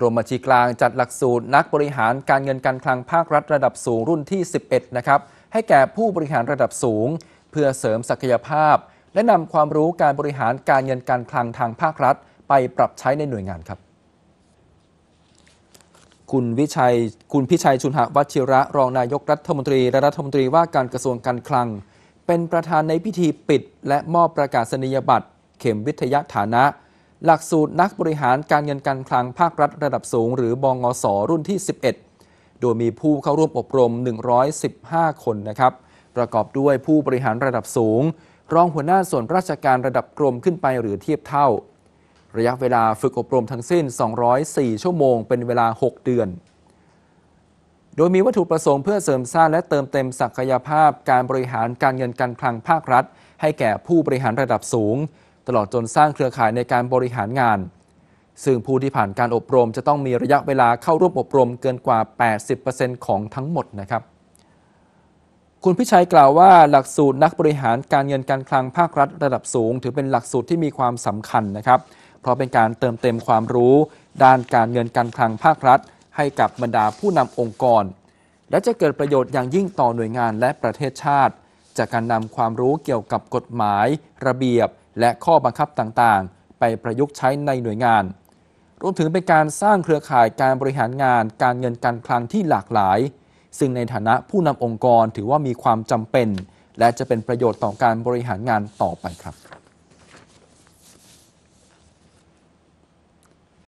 กรมบัญชีกลางจัดหลักสูตร นักบริหารการเงินการคลังภาครัฐระดับสูงรุ่นที่ 11นะครับให้แก่ผู้บริหารระดับสูง เพื่อเสริมศักยภาพ และนำความรู้การบริหารการเงินการคลังทางภาครัฐไปปรับใช้ในหน่วยงานครับ คุณวิชัยคุณพิชัยชุนหวัชิระ รองนายกรัฐมนตรีและรัฐมนตรีว่าการกระทรวงการคลัง เป็นประธานในพิธีปิด และมอบประกาศนียบัตรเข็มวิทยาฐานะหลักสูตรนักบริหารการเงินการคลังภาครัฐระดับสูงหรือบองอสรุ่นที่ 11 โดยมีผู้เข้าร่วมอบรม 115 คนนะครับ ประกอบด้วยผู้บริหารระดับสูง รองหัวหน้าส่วนราชการระดับกรมขึ้นไปหรือเทียบเท่า ระยะเวลาฝึกอบรมทั้งสิ้น 204 ชั่วโมงเป็นเวลา 6 เดือน โดยมีวัตถุประสงค์เพื่อเสริมสร้างและเติมเต็ม ศักยภาพ การบริหารการเงินการคลังภาครัฐ ให้แก่ผู้บริหารระดับสูงตลอดจนสร้างเครือข่ายในการบริหารงาน ซึ่งผู้ที่ผ่านการอบรม จะต้องมีระยะเวลาเข้าร่วมอบรมเกินกว่า 80%ของทั้งหมดนะครับ คุณพิชัยกล่าวว่า หลักสูตรนักบริหารการเงินการคลังภาครัฐระดับสูงถือเป็นหลักสูตรที่มีความสำคัญนะครับ เพราะเป็นการเติมเต็มความรู้ ด้านการเงินการคลังภาครัฐ ให้กับบรรดาผู้นำองค์กร และจะเกิดประโยชน์อย่างยิ่งต่อหน่วยงานและประเทศชาติจากการนำความรู้เกี่ยวกับกฎหมาย ระเบียบและข้อบังคับต่างๆ ไปประยุกต์ใช้ในหน่วยงาน รวมถึงเป็นการสร้างเครือข่ายการบริหารงาน การเงินการคลังที่หลากหลาย ซึ่งในฐานะผู้นำองค์กรถือว่ามีความจำเป็น และจะเป็นประโยชน์ต่อการบริหารงานต่อไปครับ